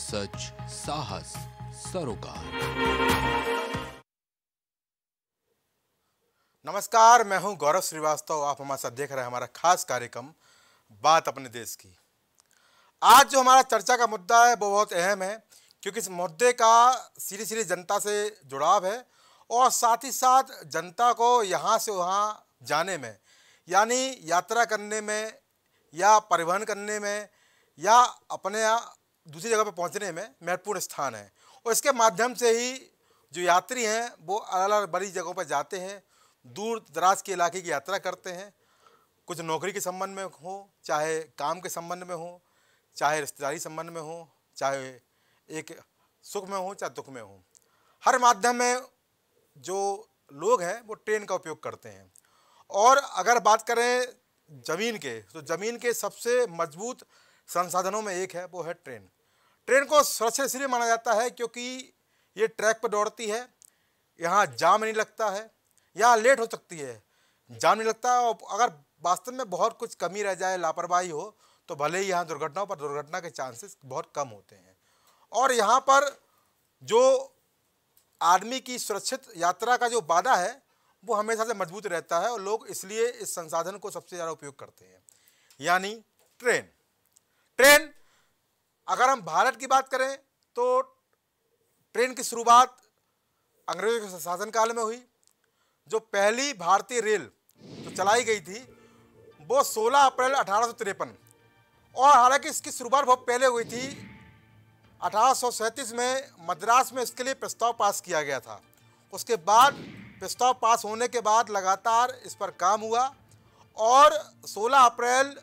सच साहस सरोकार नमस्कार मैं हूं गौरव श्रीवास्तव आप हमारे साथ देख रहे हैं हमारा खास कार्यक्रम बात अपने देश की आज जो हमारा चर्चा का मुद्दा है वो बहुत अहम है क्योंकि इस मुद्दे का सीधे सीधे जनता से जुड़ाव है और साथ ही साथ जनता को यहाँ से वहाँ जाने में यानी यात्रा करने में या परिवहन करने में या अपने दूसरी जगह पर पहुंचने में महत्वपूर्ण स्थान है और इसके माध्यम से ही जो यात्री हैं वो अलग अलग बड़ी जगहों पर जाते हैं दूर दराज के इलाके की यात्रा करते हैं कुछ नौकरी के संबंध में हो चाहे काम के संबंध में हो चाहे रिश्तेदारी संबंध में हो चाहे एक सुख में हो चाहे दुख में हो हर माध्यम में जो लोग हैं वो ट्रेन का उपयोग करते हैं और अगर बात करें ज़मीन के तो ज़मीन के सबसे मजबूत संसाधनों में एक है वो है ट्रेन ट्रेन को सुरक्षित इसलिए माना जाता है क्योंकि ये ट्रैक पर दौड़ती है यहाँ जाम नहीं लगता है यहाँ लेट हो सकती है जाम नहीं लगता और अगर वास्तव में बहुत कुछ कमी रह जाए लापरवाही हो तो भले ही यहाँ दुर्घटनाओं पर दुर्घटना के चांसेस बहुत कम होते हैं और यहाँ पर जो आदमी की सुरक्षित यात्रा का जो वादा है वो हमेशा से मजबूत रहता है और लोग इसलिए इस संसाधन को सबसे ज़्यादा उपयोग करते हैं यानी ट्रेन ट्रेन अगर हम भारत की बात करें तो ट्रेन की शुरुआत अंग्रेजों के शासनकाल में हुई जो पहली भारतीय रेल जो चलाई गई थी वो 16 अप्रैल अठारह और हालांकि इसकी शुरुआत बहुत पहले हुई थी अठारह में मद्रास में इसके लिए प्रस्ताव पास किया गया था उसके बाद प्रस्ताव पास होने के बाद लगातार इस पर काम हुआ और 16 अप्रैल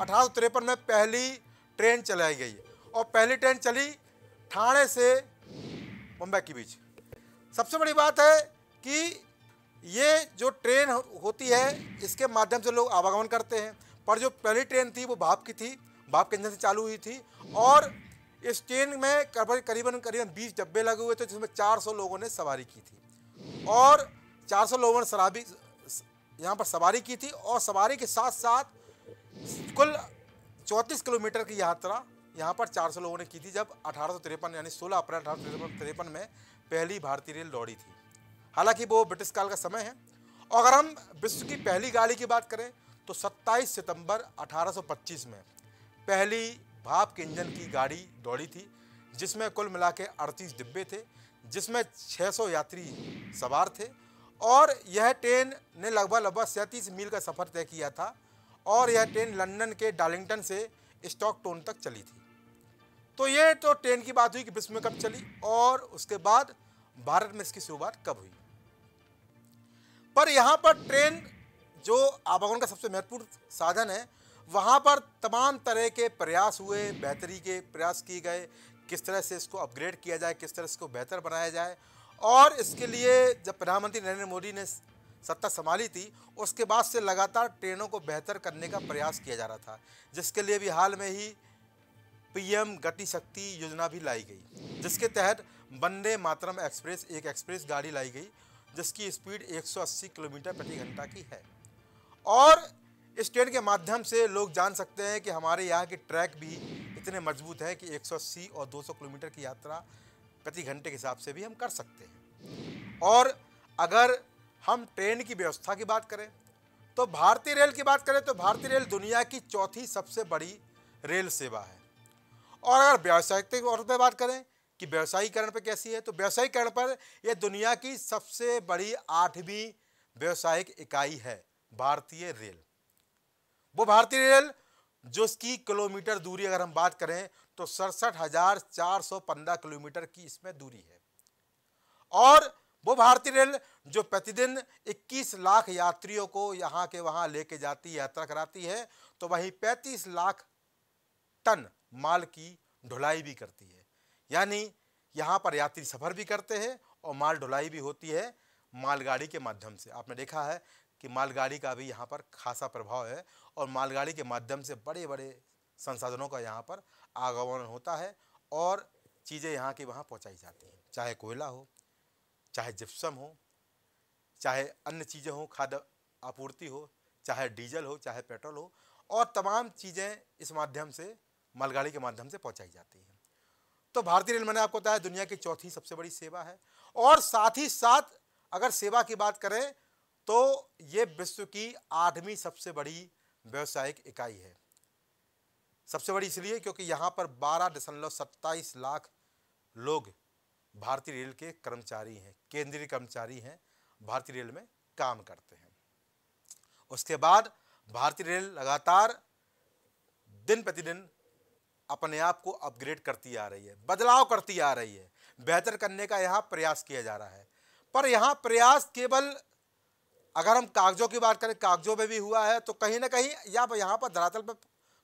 अठारह में पहली ट्रेन चलाई गई और पहली ट्रेन चली ठाणे से मुंबई के बीच सबसे बड़ी बात है कि ये जो ट्रेन होती है इसके माध्यम से लोग आवागमन करते हैं पर जो पहली ट्रेन थी वो भाप की थी भाप के इंजन से चालू हुई थी और इस ट्रेन में करीबन करीबन बीस डब्बे लगे हुए थे जिसमें 400 लोगों ने सवारी की थी और 400 लोगों ने शराबी यहाँ पर सवारी की थी और सवारी के साथ साथ कुल चौंतीस किलोमीटर की यात्रा यहाँ पर 400 लोगों ने की थी जब अठारह यानी 16 अप्रैल अठारह में पहली भारतीय रेल दौड़ी थी हालांकि वो ब्रिटिश काल का समय है और अगर हम विश्व की पहली गाड़ी की बात करें तो 27 सितंबर 1825 में पहली भाप के इंजन की गाड़ी दौड़ी थी जिसमें कुल मिला के अड़तीस डिब्बे थे जिसमें 600 यात्री सवार थे और यह ट्रेन ने लगभग लगभग सैंतीस मील का सफ़र तय किया था और यह ट्रेन लंदन के डार्लिंगटन से स्टॉक टोन तक चली थी तो ये तो ट्रेन की बात हुई कि विश्व में कब चली और उसके बाद भारत में इसकी शुरुआत कब हुई पर यहाँ पर ट्रेन जो आवागमन का सबसे महत्वपूर्ण साधन है वहाँ पर तमाम तरह के प्रयास हुए बेहतरी के प्रयास किए गए किस तरह से इसको अपग्रेड किया जाए किस तरह से इसको बेहतर बनाया जाए और इसके लिए जब प्रधानमंत्री नरेंद्र मोदी ने सत्ता संभाली थी उसके बाद से लगातार ट्रेनों को बेहतर करने का प्रयास किया जा रहा था जिसके लिए भी हाल में ही पीएम गति शक्ति योजना भी लाई गई जिसके तहत वंदे मातरम एक्सप्रेस एक एक्सप्रेस गाड़ी लाई गई जिसकी स्पीड 180 किलोमीटर प्रति घंटा की है और इस ट्रेन के माध्यम से लोग जान सकते हैं कि हमारे यहाँ के ट्रैक भी इतने मजबूत हैं कि 180 और 200 किलोमीटर की यात्रा प्रति घंटे के हिसाब से भी हम कर सकते हैं और अगर हम ट्रेन की व्यवस्था की बात करें तो भारतीय रेल की बात करें तो भारतीय रेल दुनिया की चौथी सबसे बड़ी रेल सेवा है और अगर व्यावसायिक और पर बात करें कि व्यवसायीकरण पर कैसी है तो व्यवसायीकरण पर यह दुनिया की सबसे बड़ी आठवीं व्यवसायिक इकाई है भारतीय रेल वो भारतीय रेल जो उसकी किलोमीटर दूरी अगर हम बात करें तो सड़सठ हजार चार सौ पंद्रह किलोमीटर की इसमें दूरी है और वो भारतीय रेल जो प्रतिदिन 21 लाख यात्रियों को यहाँ के वहाँ लेके जाती यात्रा कराती है तो वहीं 35 लाख टन माल की ढुलाई भी करती है यानी यहाँ पर यात्री सफ़र भी करते हैं और माल ढुलाई भी होती है मालगाड़ी के माध्यम से आपने देखा है कि मालगाड़ी का भी यहाँ पर खासा प्रभाव है और मालगाड़ी के माध्यम से बड़े बड़े संसाधनों का यहाँ पर आगमन होता है और चीज़ें यहाँ की वहाँ पहुँचाई जाती हैं चाहे कोयला हो चाहे जिप्सम हो चाहे अन्य चीज़ें हों खाद्य आपूर्ति हो चाहे डीजल हो चाहे पेट्रोल हो और तमाम चीज़ें इस माध्यम से मालगाड़ी के माध्यम से पहुँचाई जाती हैं तो भारतीय रेल मैंने आपको बताया दुनिया की चौथी सबसे बड़ी सेवा है और साथ ही साथ अगर सेवा की बात करें तो ये विश्व की आठवीं सबसे बड़ी व्यावसायिक इकाई है सबसे बड़ी इसलिए क्योंकि यहाँ पर बारह दशमलव सत्ताईस लाख लोग भारतीय रेल के कर्मचारी हैं केंद्रीय कर्मचारी हैं भारतीय रेल में काम करते हैं उसके बाद भारतीय रेल लगातार दिन प्रतिदिन अपने आप को अपग्रेड करती आ रही है बदलाव करती आ रही है बेहतर करने का यहाँ प्रयास किया जा रहा है पर यहाँ प्रयास केवल अगर हम कागजों की बात करें कागजों में भी हुआ है तो कहीं ना कहीं या यहाँ पर धरातल पर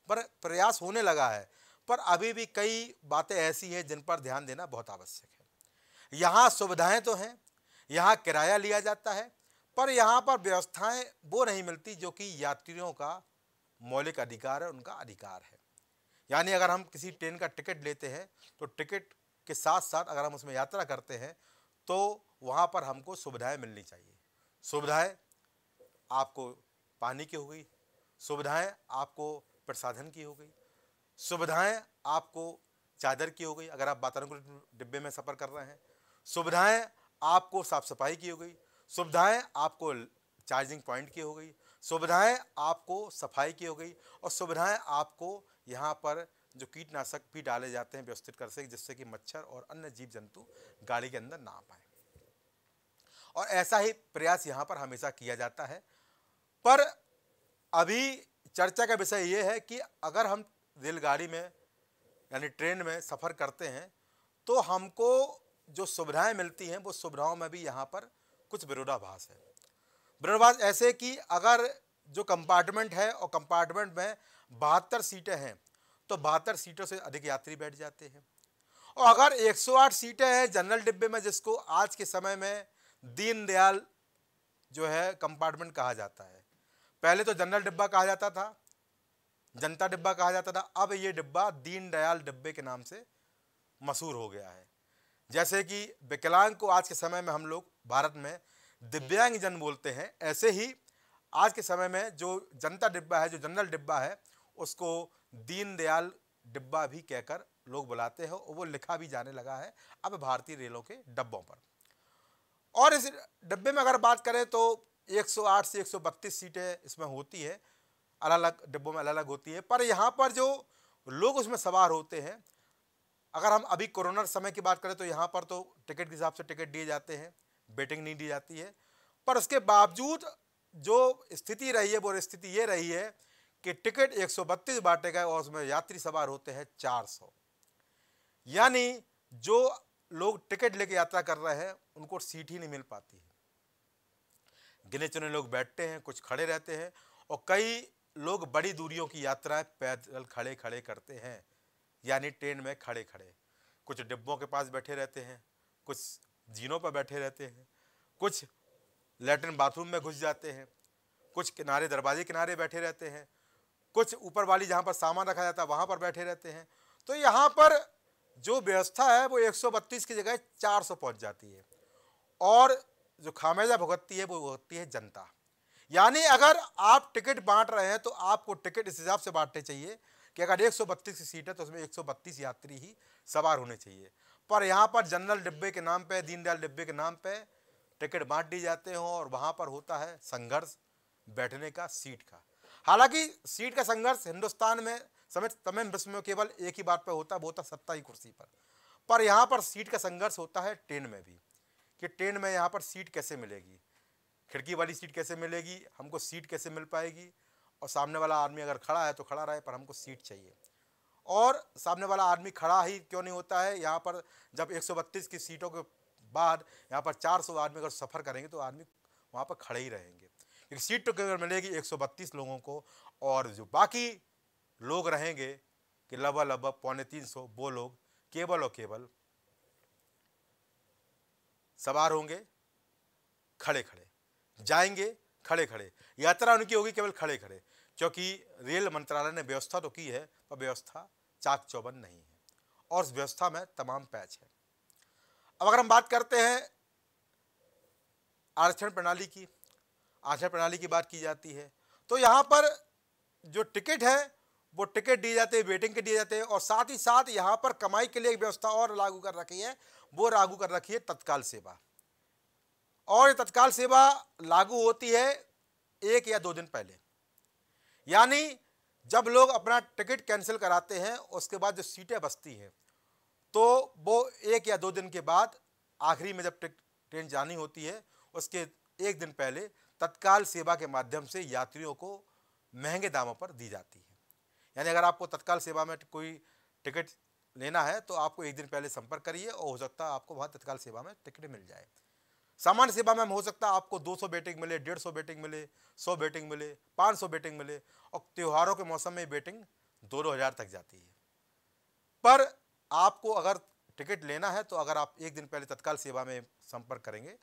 पर प्रयास होने लगा है पर अभी भी कई बातें ऐसी हैं जिन पर ध्यान देना बहुत आवश्यक है यहाँ सुविधाएं तो हैं यहाँ किराया लिया जाता है पर यहाँ पर व्यवस्थाएं वो नहीं मिलती जो कि यात्रियों का मौलिक अधिकार है उनका अधिकार है यानी अगर हम किसी ट्रेन का टिकट लेते हैं तो टिकट के साथ साथ अगर हम उसमें यात्रा करते हैं तो वहाँ पर हमको सुविधाएं मिलनी चाहिए सुविधाएं आपको पानी की हो गई सुविधाएं आपको प्रसाधन की हो गई सुविधाएं आपको चादर की हो गई अगर आप वातानुकूलित डिब्बे में सफ़र कर रहे हैं सुविधाएं आपको साफ़ सफाई की हो गई सुविधाएं आपको चार्जिंग पॉइंट की हो गई सुविधाएं आपको सफाई की हो गई और सुविधाएं आपको यहाँ पर जो कीटनाशक भी डाले जाते हैं व्यवस्थित कर सके जिससे कि मच्छर और अन्य जीव जंतु गाड़ी के अंदर ना आ पाए और ऐसा ही प्रयास यहाँ पर हमेशा किया जाता है पर अभी चर्चा का विषय ये है कि अगर हम रेलगाड़ी में यानी ट्रेन में सफ़र करते हैं तो हमको जो सुविधाएं मिलती हैं वो सुविधाओं में भी यहाँ पर कुछ विरोधाभास है विरोधाभास ऐसे कि अगर जो कंपार्टमेंट है और कंपार्टमेंट में बहत्तर सीटें हैं तो बहत्तर सीटों से अधिक यात्री बैठ जाते हैं और अगर 108 सीटें हैं जनरल डिब्बे में जिसको आज के समय में दीनदयाल जो है कंपार्टमेंट कहा जाता है पहले तो जनरल डिब्बा कहा जाता था जनता डिब्बा कहा जाता था अब ये डिब्बा दीनदयाल डिब्बे के नाम से मशहूर हो गया है जैसे कि विकलांग को आज के समय में हम लोग भारत में दिव्यांग जन बोलते हैं ऐसे ही आज के समय में जो जनता डिब्बा है जो जनरल डिब्बा है उसको दीनदयाल डिब्बा भी कहकर लोग बुलाते हैं और वो लिखा भी जाने लगा है अब भारतीय रेलों के डब्बों पर और इस डिब्बे में अगर बात करें तो 108 से 132 सीटें इसमें होती है अलग अलग डिब्बों में अलग अलग होती है पर यहाँ पर जो लोग उसमें सवार होते हैं अगर हम अभी कोरोना समय की बात करें तो यहाँ पर तो टिकट के हिसाब से टिकट दिए जाते हैं बेटिंग नहीं दी जाती है पर उसके बावजूद जो स्थिति रही है वो स्थिति ये रही है कि टिकट 132 बांटे गए और उसमें यात्री सवार होते हैं 400 यानी जो लोग टिकट लेके यात्रा कर रहे हैं उनको सीट ही नहीं मिल पाती है गिने चुने लोग बैठते हैं कुछ खड़े रहते हैं और कई लोग बड़ी दूरियों की यात्राएं पैदल खड़े खड़े करते हैं यानी ट्रेन में खड़े खड़े कुछ डिब्बों के पास बैठे रहते हैं कुछ जीनों पर बैठे रहते हैं कुछ लेटरिन बाथरूम में घुस जाते हैं कुछ किनारे दरवाजे किनारे बैठे रहते हैं कुछ ऊपर वाली जहाँ पर सामान रखा जाता है वहाँ पर बैठे रहते हैं तो यहाँ पर जो व्यवस्था है वो 132 की जगह 400 पहुँच जाती है और जो खामियाजा भुगतती है वो भुगतती है जनता यानी अगर आप टिकट बांट रहे हैं तो आपको टिकट इस हिसाब से बांटने चाहिए कि अगर एक की सीट है तो उसमें एक यात्री ही सवार होने चाहिए पर यहाँ पर जनरल डिब्बे के नाम पर दीनदयाल डिब्बे के नाम पर टिकट बांट दिए जाते हों और वहाँ पर होता है संघर्ष बैठने का सीट का हालांकि सीट का संघर्ष हिंदुस्तान में समेत तमाम विश्व में केवल एक ही बात पर होता है वो होता सत्ता ही कुर्सी पर पर यहाँ पर सीट का संघर्ष होता है ट्रेन में भी कि ट्रेन में यहाँ पर सीट कैसे मिलेगी खिड़की वाली सीट कैसे मिलेगी हमको सीट कैसे मिल पाएगी और सामने वाला आदमी अगर खड़ा है तो खड़ा रहे पर हमको सीट चाहिए और सामने वाला आदमी खड़ा ही क्यों नहीं होता है यहाँ पर जब एक की सीटों के बाद यहाँ पर 400 आदमी अगर सफ़र करेंगे तो आदमी वहाँ पर खड़े ही रहेंगे एक सीट तो अगर मिलेगी एक लोगों को और जो बाकी लोग रहेंगे कि लगभग लगभग पौने तीन सौ वो लोग केवल और केवल सवार होंगे खड़े खड़े जाएंगे खड़े खड़े यात्रा उनकी होगी केवल खड़े खड़े क्योंकि रेल मंत्रालय ने व्यवस्था तो की है पर व्यवस्था चाक चौबंद नहीं है और उस व्यवस्था में तमाम पैच है अब अगर हम बात करते हैं आरक्षण प्रणाली की आरक्षण प्रणाली की बात की जाती है तो यहाँ पर जो टिकट है वो टिकट दिए जाते हैं वेटिंग के दिए जाते हैं और साथ ही साथ यहाँ पर कमाई के लिए एक व्यवस्था और लागू कर रखी है वो लागू कर रखी है तत्काल सेवा और ये तत्काल सेवा लागू होती है एक या दो दिन पहले यानी जब लोग अपना टिकट कैंसिल कराते हैं उसके बाद जो सीटें बचती हैं तो वो एक या दो दिन के बाद आखिरी में जब ट्रेन जानी होती है उसके एक दिन पहले तत्काल सेवा के माध्यम से यात्रियों को महंगे दामों पर दी जाती है यानी अगर आपको तत्काल सेवा में कोई टिकट लेना है तो आपको एक दिन पहले संपर्क करिए और हो सकता है आपको वहाँ तत्काल सेवा में टिकट मिल जाए सामान्य सेवा में हो सकता है आपको 200 बेटिंग मिले 150 बेटिंग मिले 100 बेटिंग मिले 500 बेटिंग मिले और त्योहारों के मौसम में बेटिंग दो दो हज़ार तक जाती है पर आपको अगर टिकट लेना है तो अगर आप एक दिन पहले तत्काल सेवा में संपर्क करेंगे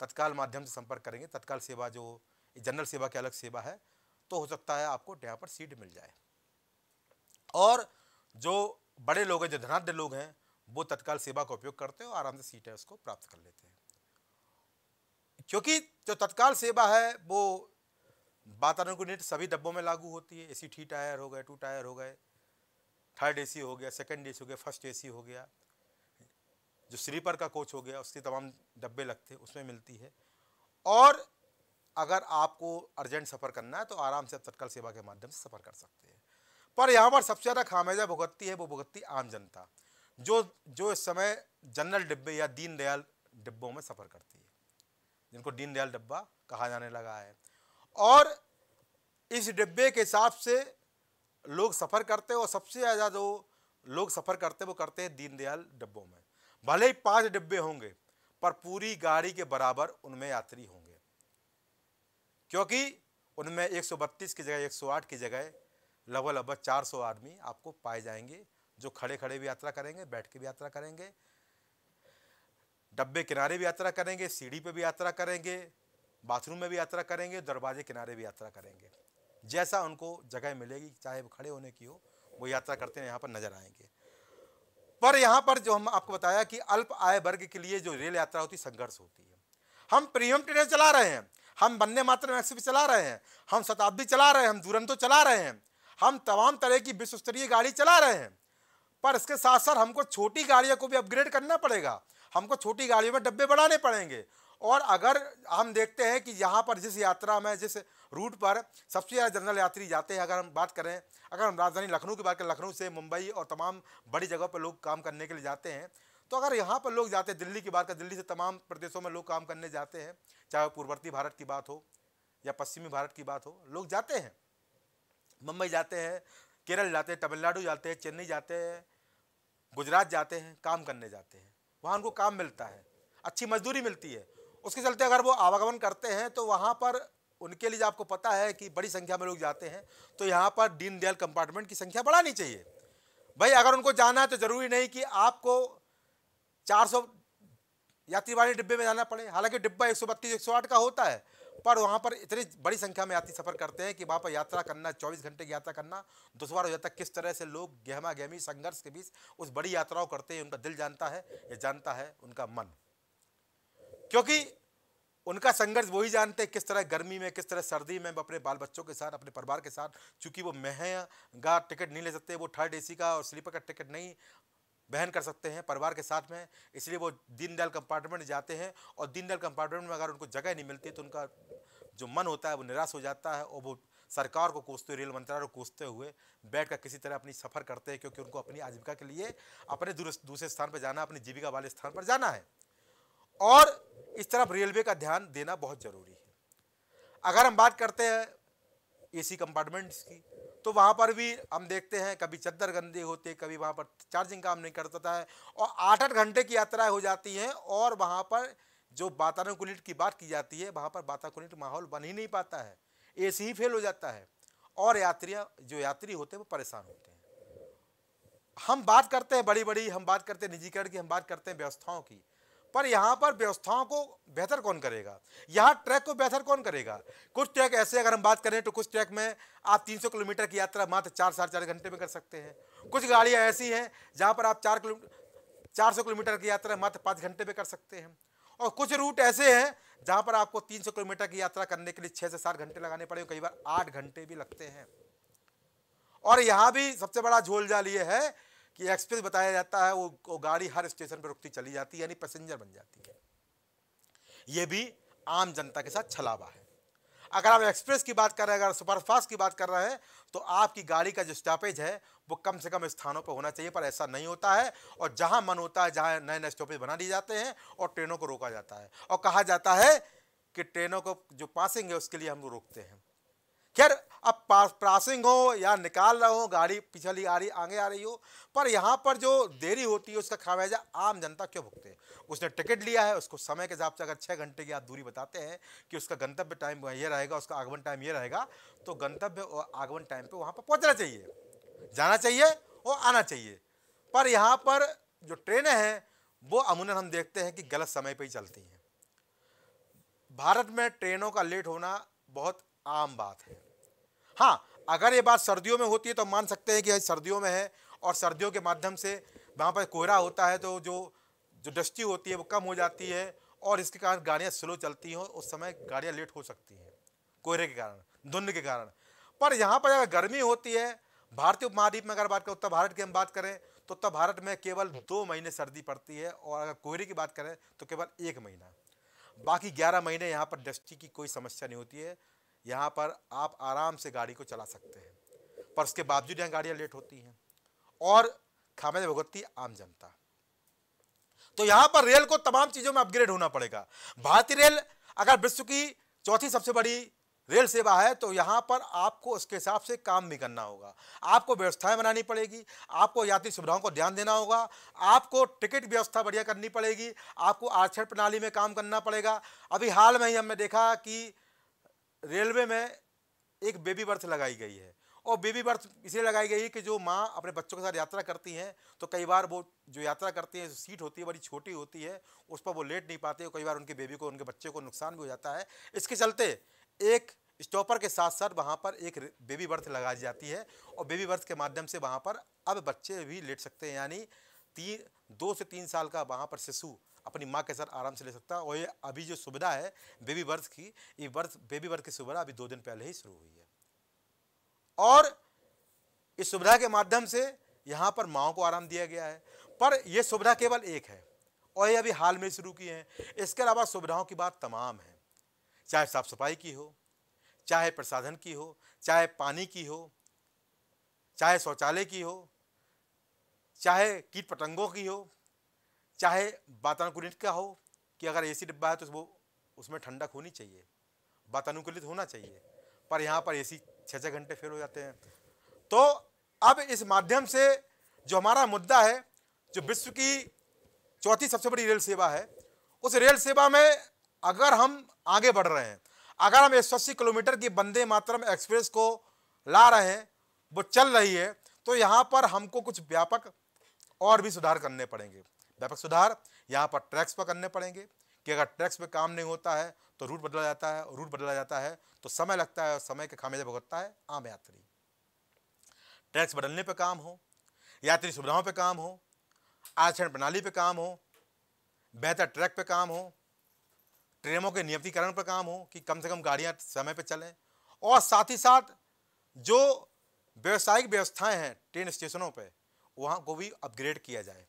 तत्काल माध्यम से संपर्क करेंगे तत्काल सेवा जो जनरल सेवा की अलग सेवा है तो हो सकता है आपको यहाँ पर सीट मिल जाए और जो बड़े लोग हैं जो धनाढ़ लोग हैं वो तत्काल सेवा का उपयोग करते हैं और आराम से सीटें उसको प्राप्त कर लेते हैं क्योंकि जो तत्काल सेवा है वो वातानुकूलित सभी डब्बों में लागू होती है एसी थ्री टायर हो गए टू टायर हो गए थर्ड एसी हो गया सेकंड एसी हो गया फर्स्ट एसी हो गया जो स्लीपर का कोच हो गया उसके तमाम डब्बे लगते हैं उसमें मिलती है और अगर आपको अर्जेंट सफ़र करना है तो आराम से आप तत्काल सेवा के माध्यम से सफ़र कर सकते हैं पर यहाँ पर सबसे ज़्यादा खामेजा भुगतती है वो भुगतती आम जनता जो जो इस समय जनरल डिब्बे या दीनदयाल डिब्बों में सफ़र करती है जिनको दीनदयाल डिब्बा कहा जाने लगा है और इस डिब्बे के हिसाब से लोग सफ़र करते हैं और सबसे ज़्यादा जो लोग सफ़र करते हैं वो करते हैं दीनदयाल डिब्बों में भले ही पाँच डिब्बे होंगे पर पूरी गाड़ी के बराबर उनमें यात्री होंगे क्योंकि उनमें 132 की जगह 108 की जगह लगभग लगभग चार सौ आदमी आपको पाए जाएंगे जो खड़े खड़े भी यात्रा करेंगे बैठ के भी यात्रा करेंगे डब्बे किनारे भी यात्रा करेंगे सीढ़ी पे भी यात्रा करेंगे बाथरूम में भी यात्रा करेंगे दरवाजे किनारे भी यात्रा करेंगे जैसा उनको जगह मिलेगी चाहे वो खड़े होने की हो वो यात्रा करते हैं यहाँ पर नजर आएंगे पर यहाँ पर जो हम आपको बताया कि अल्प आय वर्ग के लिए जो रेल यात्रा होती संघर्ष होती है हम प्रीमियम ट्रेनें चला रहे हैं हम बनने मात्र मैक्स भी चला रहे हैं हम शताब्दी चला रहे हैं हम दुरंतो चला रहे हैं हम तमाम तरह की विश्व स्तरीय गाड़ी चला रहे हैं पर इसके साथ साथ हमको छोटी गाड़ियों को भी अपग्रेड करना पड़ेगा हमको छोटी गाड़ियों में डब्बे बढ़ाने पड़ेंगे और अगर हम देखते हैं कि यहाँ पर जिस यात्रा में जिस रूट पर सबसे ज़्यादा जनरल यात्री जाते हैं अगर हम बात करें अगर हम राजधानी लखनऊ की बात करें लखनऊ से मुंबई और तमाम बड़ी जगह पर लोग काम करने के लिए जाते हैं तो अगर यहाँ पर लोग जाते हैं दिल्ली की बात करें दिल्ली से तमाम प्रदेशों में लोग काम करने जाते हैं चाहे पूर्ववर्ती भारत की बात हो या पश्चिमी भारत की बात हो लोग जाते हैं मुंबई जाते हैं केरल जाते हैं तमिलनाडु जाते हैं चेन्नई जाते हैं गुजरात जाते हैं काम करने जाते हैं वहाँ उनको काम मिलता है अच्छी मजदूरी मिलती है उसके चलते अगर वो आवागमन करते हैं तो वहाँ पर उनके लिए आपको पता है कि बड़ी संख्या में लोग जाते हैं तो यहाँ पर दीन दयाल कंपार्टमेंट की संख्या बढ़ानी चाहिए भाई अगर उनको जाना है तो ज़रूरी नहीं कि आपको 400 यात्री वाले डिब्बे में जाना पड़े हालांकि डिब्बा एक सौ बत्तीस एक सौ आठ का होता है पर वहाँ पर इतनी बड़ी संख्या में यात्री सफ़र करते हैं कि वहाँ पर यात्रा करना चौबीस घंटे की यात्रा करना दुश्वार हो जाता है किस तरह से लोग गहमा गहमी संघर्ष के बीच उस बड़ी यात्राओं करते हैं उनका दिल जानता है या जानता है उनका मन क्योंकि उनका संघर्ष वही जानते हैं किस तरह गर्मी में किस तरह सर्दी में अपने बाल बच्चों के साथ अपने परिवार के साथ चूंकि वो महंगा टिकट नहीं ले सकते वो थर्ड ए का और स्लीपर का टिकट नहीं बहन कर सकते हैं परिवार के साथ में इसलिए वो दीनदयाल कंपार्टमेंट जाते हैं और दीनदयाल कंपार्टमेंट में अगर उनको जगह नहीं मिलती तो उनका जो मन होता है वो निराश हो जाता है और वो सरकार को कोसते हुए रेल मंत्रालय को कोसते हुए बैठ कर किसी तरह अपनी सफ़र करते हैं क्योंकि उनको अपनी आजीविका के लिए अपने दूसरे स्थान पर जाना अपनी जीविका वाले स्थान पर जाना है और इस तरफ रेलवे का ध्यान देना बहुत ज़रूरी है अगर हम बात करते हैं एसी कंपार्टमेंट्स की तो वहाँ पर भी हम देखते हैं कभी चद्दर गंदे होते कभी वहाँ पर चार्जिंग काम नहीं करता है और आठ आठ घंटे की यात्राएँ हो जाती हैं और वहाँ पर जो वातानुकूलित की बात की जाती है वहाँ पर वातानुकूलित माहौल बन ही नहीं पाता है ए ही फेल हो जाता है और यात्रियाँ जो यात्री होते हैं वो परेशान होते हैं हम बात करते हैं बड़ी बड़ी हम बात करते हैं निजीकरण की हम बात करते हैं व्यवस्थाओं की पर यहाँ पर व्यवस्थाओं को बेहतर कौन करेगा यहाँ ट्रैक को बेहतर कौन करेगा कुछ ट्रैक ऐसे अगर हम बात करें तो कुछ ट्रैक में आप 300 किलोमीटर की यात्रा मात्र चार साढ़े चार घंटे में कर सकते हैं कुछ गाड़ियाँ ऐसी हैं जहाँ पर आप चार किलोमीटर चार किलोमीटर की यात्रा मात्र पाँच घंटे में कर सकते हैं और कुछ रूट ऐसे हैं जहाँ पर आपको सौ किलोमीटर की यात्रा करने के लिए छः से सात घंटे लगाने पड़े कई बार आठ घंटे भी लगते हैं और यहाँ भी सबसे बड़ा झोलझाल ये है कि एक्सप्रेस बताया जाता है वो, वो गाड़ी हर स्टेशन पर रुकती चली जाती है यानी पैसेंजर बन जाती है ये भी आम जनता के साथ छलावा है अगर आप एक्सप्रेस की बात कर रहे हैं अगर सुपरफास्ट की बात कर रहे हैं तो आपकी गाड़ी का जो स्टॉपेज है वो कम से कम स्थानों पर होना चाहिए पर ऐसा नहीं होता है और जहाँ मन होता है जहाँ नए नए स्टॉपेज बना दिए जाते हैं और ट्रेनों को रोका जाता है और कहा जाता है कि ट्रेनों को जो पासिंग है उसके लिए हम रोकते हैं खैर अब पास प्रासिंग हो या निकाल रहे हो गाड़ी पिछली आ रही आगे आ रही हो पर यहाँ पर जो देरी होती है उसका खामियाजा आम जनता क्यों भुगते हैं उसने टिकट लिया है उसको समय के हिसाब से अगर छः घंटे की आप दूरी बताते हैं कि उसका गंतव्य टाइम ये रहेगा उसका आगमन टाइम ये रहेगा तो गंतव्य और आगमन टाइम पर वहाँ पर पहुँचना चाहिए जाना चाहिए और आना चाहिए पर यहाँ पर जो ट्रेनें हैं वो अमूना हम देखते हैं कि गलत समय पर ही चलती हैं भारत में ट्रेनों का लेट होना बहुत आम बात है हाँ अगर ये बात सर्दियों में होती है तो मान सकते हैं कि सर्दियों में है और सर्दियों के माध्यम से वहाँ पर कोहरा होता है तो जो जो डस्टी होती है वो कम हो जाती है और इसके कारण गाड़ियाँ स्लो चलती हैं उस समय गाड़ियाँ लेट हो सकती हैं कोहरे के कारण धुंध के कारण पर यहाँ पर अगर गर्मी होती है भारतीय उपमहाद्वीप में अगर बात करें उत्तर भारत की हम बात करें तो उत्तर भारत में केवल दो महीने सर्दी पड़ती है और अगर कोहरे की बात करें तो केवल एक महीना बाकी ग्यारह महीने यहाँ पर डस्टी की कोई समस्या नहीं होती है यहाँ पर आप आराम से गाड़ी को चला सकते हैं पर उसके बावजूद यहाँ गाड़ियाँ लेट होती हैं और खामियाँ भुगतती आम जनता तो यहाँ पर रेल को तमाम चीज़ों में अपग्रेड होना पड़ेगा भारतीय रेल अगर विश्व की चौथी सबसे बड़ी रेल सेवा है तो यहाँ पर आपको उसके हिसाब से काम भी करना होगा आपको व्यवस्थाएं बनानी पड़ेगी आपको यात्री सुविधाओं को ध्यान देना होगा आपको टिकट व्यवस्था बढ़िया करनी पड़ेगी आपको आरक्षण प्रणाली में काम करना पड़ेगा अभी हाल में ही हमने देखा कि रेलवे में एक बेबी बर्थ लगाई गई है और बेबी बर्थ इसलिए लगाई गई है कि जो माँ अपने बच्चों के साथ यात्रा करती हैं तो कई बार वो जो यात्रा करती हैं सीट होती है बड़ी छोटी होती है उस पर वो लेट नहीं पाते कई बार उनके बेबी को उनके बच्चे को नुकसान भी हो जाता है इसके चलते एक स्टॉपर के साथ साथ वहाँ पर एक बेबी बर्थ लगाई जाती है और बेबी बर्थ के माध्यम से वहाँ पर अब बच्चे भी लेट सकते हैं यानी तीन दो से तीन साल का वहाँ पर शिशु अपनी माँ के साथ आराम से ले सकता है और ये अभी जो सुविधा है बेबी बर्थ की ये बर्थ बेबी बर्थ की सुविधा अभी दो दिन पहले ही शुरू हुई है और इस सुविधा के माध्यम से यहाँ पर माओ को आराम दिया गया है पर यह सुविधा केवल एक है और ये अभी हाल में शुरू की है इसके अलावा सुविधाओं की बात तमाम है चाहे साफ सफाई की हो चाहे प्रसाधन की हो चाहे पानी की हो चाहे शौचालय की हो चाहे कीट पतंगों की हो चाहे वातानुकूलित का हो कि अगर एसी डिब्बा है तो वो उसमें ठंडक होनी चाहिए वातानुकूलित होना चाहिए पर यहाँ पर एसी छः छः घंटे फेल हो जाते हैं तो अब इस माध्यम से जो हमारा मुद्दा है जो विश्व की चौथी सबसे बड़ी रेल सेवा है उस रेल सेवा में अगर हम आगे बढ़ रहे हैं अगर हम एक सौ अस्सी किलोमीटर की वंदे मातरम एक्सप्रेस को ला रहे हैं वो चल रही है तो यहाँ पर हमको कुछ व्यापक और भी सुधार करने पड़ेंगे व्यापक सुधार यहाँ पर ट्रैक्स पर करने पड़ेंगे कि अगर ट्रैक्स पर काम नहीं होता है तो रूट बदला जाता है और रूट बदला जाता है तो समय लगता है और समय के खामियाजे भुगतता है आम यात्री ट्रैक्स बदलने पर काम हो यात्री सुविधाओं पर काम हो आरक्षण प्रणाली पर काम हो बेहतर ट्रैक पर काम हो ट्रेनों के नियमितीकरण पर काम हो कि कम से कम गाड़ियाँ समय पर चलें और साथ ही साथ जो व्यावसायिक व्यवस्थाएं हैं ट्रेन स्टेशनों पर वहाँ को भी अपग्रेड किया जाए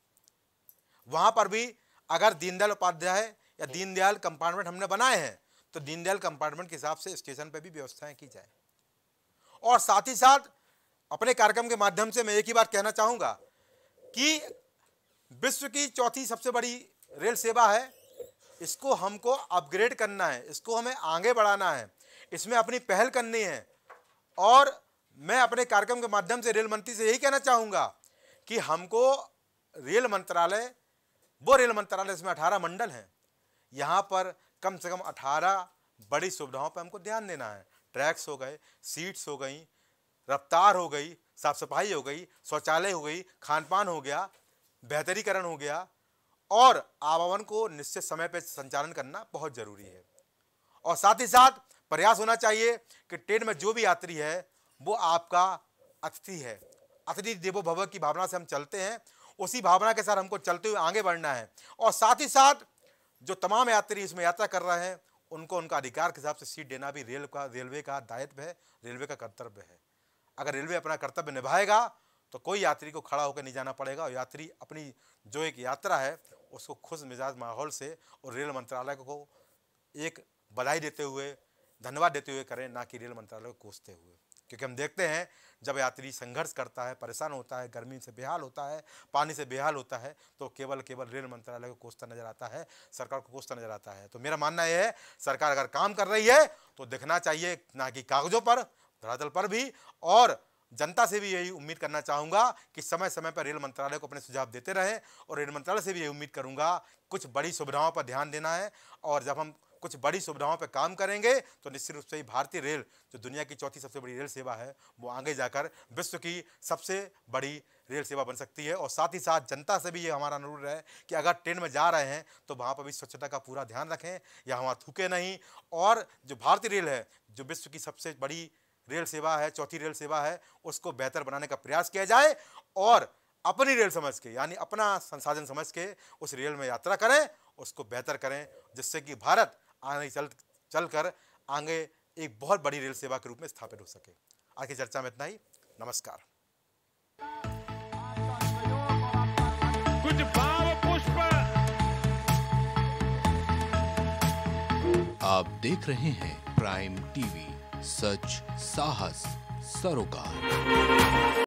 वहाँ पर भी अगर दीनदयाल उपाध्याय या दीनदयाल कंपार्टमेंट हमने बनाए हैं तो दीनदयाल कंपार्टमेंट के हिसाब से स्टेशन पर भी व्यवस्थाएँ की जाए और साथ ही साथ अपने कार्यक्रम के माध्यम से मैं एक ही बात कहना चाहूँगा कि विश्व की चौथी सबसे बड़ी रेल सेवा है इसको हमको अपग्रेड करना है इसको हमें आगे बढ़ाना है इसमें अपनी पहल करनी है और मैं अपने कार्यक्रम के माध्यम से रेल मंत्री से यही कहना चाहूँगा कि हमको रेल मंत्रालय वो रेल मंत्रालय इसमें अठारह मंडल हैं यहाँ पर कम से कम अठारह बड़ी सुविधाओं पर हमको ध्यान देना है ट्रैक्स हो गए सीट्स हो गई रफ्तार हो गई साफ सफाई हो गई शौचालय हो गई खान पान हो गया बेहतरीकरण हो गया और आवागमन को निश्चित समय पर संचालन करना बहुत ज़रूरी है और साथ ही साथ प्रयास होना चाहिए कि ट्रेन में जो भी यात्री है वो आपका अतिथि है अतिथि देवो भव की भावना से हम चलते हैं उसी भावना के साथ हमको चलते हुए आगे बढ़ना है और साथ ही साथ जो तमाम यात्री इसमें यात्रा कर रहे हैं उनको उनका अधिकार के हिसाब से सीट देना भी रेल का रेलवे का दायित्व है रेलवे का कर्तव्य है अगर रेलवे अपना कर्तव्य निभाएगा तो कोई यात्री को खड़ा होकर नहीं जाना पड़ेगा और यात्री अपनी जो एक यात्रा है उसको खुश मिजाज माहौल से और रेल मंत्रालय को एक बधाई देते हुए धन्यवाद देते हुए करें ना कि रेल मंत्रालय को कोसते हुए क्योंकि हम देखते हैं जब यात्री संघर्ष करता है परेशान होता है गर्मी से बेहाल होता है पानी से बेहाल होता है तो केवल केवल रेल मंत्रालय को कोसता नजर आता है सरकार को कोसता नजर आता है तो मेरा मानना यह है सरकार अगर काम कर रही है तो देखना चाहिए ना कि कागजों पर धरातल पर भी और जनता से भी यही उम्मीद करना चाहूँगा कि समय समय पर रेल मंत्रालय को अपने सुझाव देते रहें और रेल मंत्रालय से भी यही उम्मीद करूँगा कुछ बड़ी सुविधाओं पर ध्यान देना है और जब हम कुछ बड़ी सुविधाओं पर काम करेंगे तो निश्चित रूप से ही भारतीय रेल जो दुनिया की चौथी सबसे बड़ी रेल सेवा है वो आगे जाकर विश्व की सबसे बड़ी रेल सेवा बन सकती है और साथ ही साथ जनता से भी ये हमारा अनुरोध है कि अगर ट्रेन में जा रहे हैं तो वहाँ पर भी स्वच्छता का पूरा ध्यान रखें या वहाँ थूके नहीं और जो भारतीय रेल है जो विश्व की सबसे बड़ी रेल सेवा है चौथी रेल सेवा है उसको बेहतर बनाने का प्रयास किया जाए और अपनी रेल समझ के यानी अपना संसाधन समझ के उस रेल में यात्रा करें उसको बेहतर करें जिससे कि भारत आगे चल चल कर आगे एक बहुत बड़ी रेल सेवा के रूप में स्थापित हो सके आज की चर्चा में इतना ही नमस्कार कुछ भाव पुष्प आप देख रहे हैं प्राइम टीवी सच साहस सरोकार